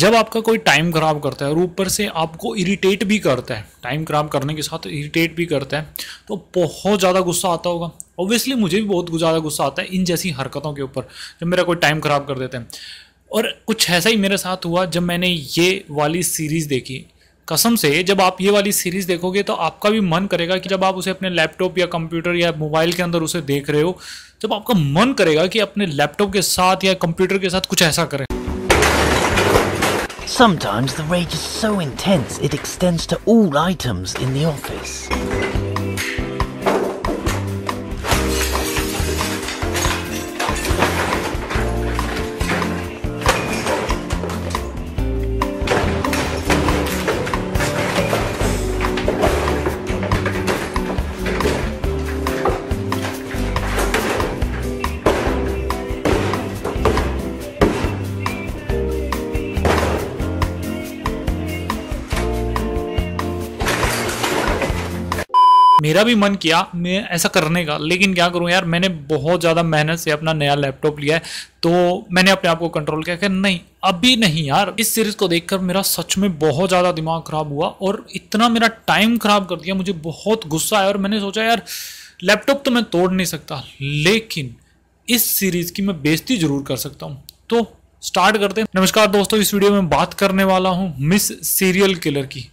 जब आपका कोई टाइम ख़राब करता है और ऊपर से आपको इरीटेट भी करता है टाइम ख़राब करने के साथ इरीटेट भी करता है तो बहुत ज़्यादा गुस्सा आता होगा ऑब्वियसली मुझे भी बहुत ज़्यादा गुस्सा आता है इन जैसी हरकतों के ऊपर जब मेरा कोई टाइम ख़राब कर देते हैं और कुछ ऐसा ही मेरे साथ हुआ जब मैंने ये वाली सीरीज़ देखी कसम से जब आप ये वाली सीरीज़ देखोगे तो आपका भी मन करेगा कि जब आप उसे अपने लैपटॉप या कंप्यूटर या मोबाइल के अंदर उसे देख रहे हो जब आपका मन करेगा कि अपने लैपटॉप के साथ या कंप्यूटर के साथ कुछ ऐसा करें Sometimes the rage is so intense it extends to all items in the office. मेरा भी मन किया मैं ऐसा करने का लेकिन क्या करूँ यार मैंने बहुत ज़्यादा मेहनत से अपना नया लैपटॉप लिया है तो मैंने अपने आप को कंट्रोल किया कि नहीं अभी नहीं यार इस सीरीज़ को देखकर मेरा सच में बहुत ज़्यादा दिमाग ख़राब हुआ और इतना मेरा टाइम ख़राब कर दिया मुझे बहुत गुस्सा आया और मैंने सोचा यार लैपटॉप तो मैं तोड़ नहीं सकता लेकिन इस सीरीज़ की मैं बेजती ज़रूर कर सकता हूँ तो स्टार्ट करते हैं नमस्कार दोस्तों इस वीडियो में बात करने वाला हूँ मिस सीरियल किलर की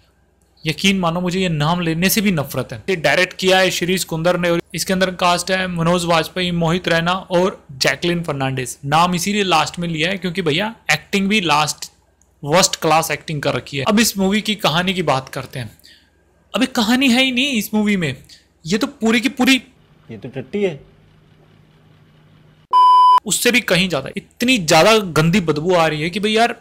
यकीन मानो मुझे ये नाम लेने से भी नफरत है डायरेक्ट किया है शिरीष कुंदर ने और इसके अंदर कास्ट है मनोज वाजपेयी मोहित रैना और जैकलिन फर्नांडिस नाम इसीलिए लास्ट में लिया है क्योंकि भैया एक्टिंग भी लास्ट वर्स्ट क्लास एक्टिंग कर रखी है अब इस मूवी की कहानी की बात करते हैं अभी कहानी है ही नहीं इस मूवी में ये तो पूरी की पूरी ये तो टट्टी है उससे भी कहीं ज्यादा इतनी ज्यादा गंदी बदबू आ रही है कि भाई यार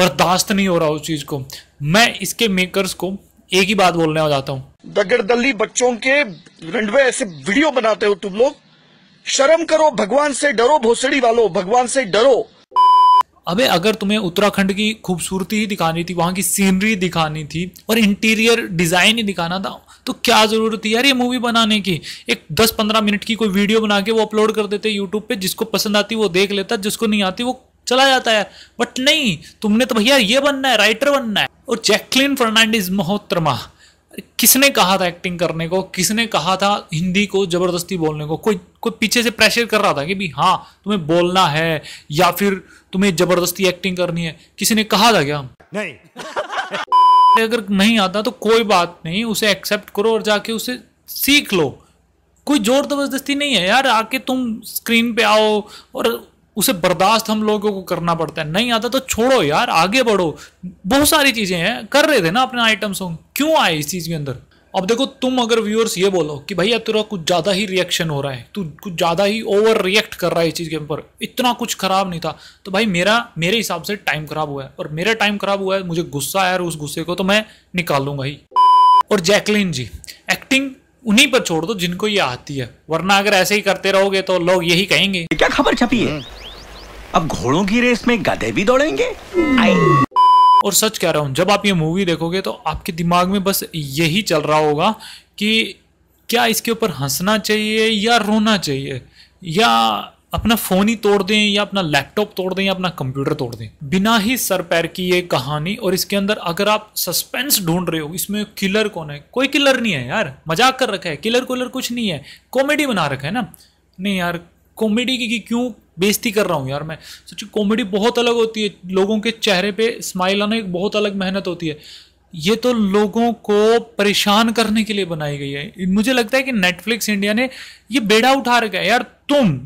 बर्दाश्त नहीं हो रहा उस चीज को मैं इसके मेकर्स को एक ही बात बोलने आ जाता हूँ दगड़ दल्ली बच्चों के रंडवे ऐसे वीडियो बनाते हो तुम लोग शर्म करो भगवान से डरो भोसड़ी वालों भगवान से डरो अबे अगर तुम्हें उत्तराखंड की खूबसूरती ही दिखानी थी वहां की सीनरी दिखानी थी और इंटीरियर डिज़ाइन ही दिखाना था तो क्या ज़रूरत थी यार ये मूवी बनाने की एक 10-15 मिनट की कोई वीडियो बना के वो अपलोड कर देते यूट्यूब पे जिसको पसंद आती वो देख लेता जिसको नहीं आती वो चला जाता है बट नहीं तुमने तो भैया ये बनना है राइटर बनना है और जैकलिन फर्नांडिस मोहोत्रमा किसने कहा था एक्टिंग करने को किसने कहा था हिंदी को ज़बरदस्ती बोलने को कोई कोई पीछे से प्रेशर कर रहा था कि भाई हाँ तुम्हें बोलना है या फिर तुम्हें ज़बरदस्ती एक्टिंग करनी है किसी ने कहा था क्या नहीं अगर नहीं आता तो कोई बात नहीं उसे एक्सेप्ट करो और जाके उसे सीख लो कोई जोर जबरदस्ती नहीं है यार आके तुम स्क्रीन पे आओ और उसे बर्दाश्त हम लोगों को करना पड़ता है नहीं आता तो छोड़ो यार आगे बढ़ो बहुत सारी चीज़ें हैं कर रहे थे ना अपने आइटम सॉन्ग क्यों आए इस चीज़ के अंदर अब देखो तुम अगर व्यूअर्स ये बोलो कि भैया तेरा कुछ ज़्यादा ही रिएक्शन हो रहा है तू कुछ ज़्यादा ही ओवर रिएक्ट कर रहा है इस चीज़ के ऊपर इतना कुछ ख़राब नहीं था तो भाई मेरा मेरे हिसाब से टाइम ख़राब हुआ है और मेरा टाइम ख़राब हुआ है मुझे गुस्सा आया उस गुस्से को तो मैं निकालूंगा ही और जैकलिन जी एक्टिंग उन्हीं पर छोड़ दो जिनको ये आती है वरना अगर ऐसे ही करते रहोगे तो लोग यही कहेंगे क्या खबर छपी है हम्म। अब घोड़ों की रेस में गधे भी दौड़ेंगे और सच कह रहा हूँ जब आप ये मूवी देखोगे तो आपके दिमाग में बस यही चल रहा होगा कि क्या इसके ऊपर हंसना चाहिए या रोना चाहिए या अपना फ़ोन ही तोड़ दें या अपना लैपटॉप तोड़ दें या अपना कंप्यूटर तोड़ दें बिना ही सर पैर की ये कहानी और इसके अंदर अगर आप सस्पेंस ढूंढ रहे हो इसमें किलर कौन है कोई किलर नहीं है यार मजाक कर रखा है किलर कुलर कुछ नहीं है कॉमेडी बना रखा है ना नहीं यार कॉमेडी की, क्यों बेइज्जती कर रहा हूँ यार मैं सच कॉमेडी बहुत अलग होती है लोगों के चेहरे पे स्माइल आना एक बहुत अलग मेहनत होती है ये तो लोगों को परेशान करने के लिए बनाई गई है मुझे लगता है कि नेटफ्लिक्स इंडिया ने ये बेड़ा उठा रखा है यार तुम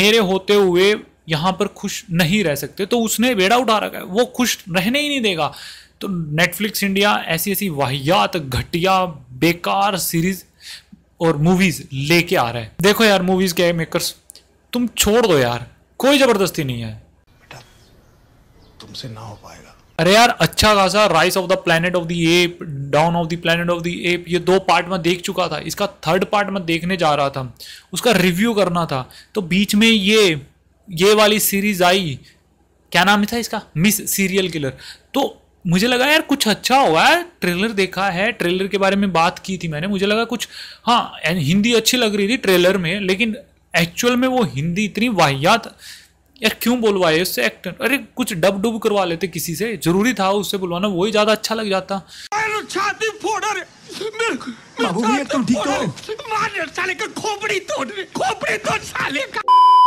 मेरे होते हुए यहाँ पर खुश नहीं रह सकते तो उसने बेड़ा उठा रखा है वो खुश रहने ही नहीं देगा तो नेटफ्लिक्स इंडिया ऐसी ऐसी वाहियात घटिया बेकार सीरीज और मूवीज लेके आ रहा है देखो यार मूवीज के मेकर्स तुम छोड़ दो यार कोई जबरदस्ती नहीं है बेटा तुमसे ना हो पाएगा अरे यार अच्छा खासा rise of the planet of the ape dawn of the planet of the ape ये दो पार्ट में देख चुका था इसका थर्ड पार्ट में देखने जा रहा था उसका रिव्यू करना था तो बीच में ये ये वाली सीरीज आई क्या नाम था इसका मिस सीरियल किलर तो मुझे लगा यार कुछ अच्छा होगा ट्रेलर देखा है ट्रेलर के बारे में बात की थी मैंने मुझे लगा कुछ हाँ हिंदी अच्छी लग रही थी ट्रेलर में लेकिन एक्चुअल में वो हिंदी इतनी वाहियात यार क्यों बोलवाए उससे एक्टर अरे कुछ डब डुब करवा लेते किसी से जरूरी था उससे बुलवाना वही ज्यादा अच्छा लग जाता छाती तो तो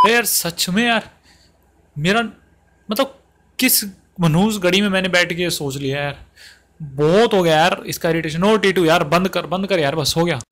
यार सच में यार मेरा मतलब किस मनूस गड़ी में मैंने बैठ के सोच लिया यार बहुत हो गया यार इसका इरिटेशन ओ टी टू यार बंद कर बंद कर यार बस हो गया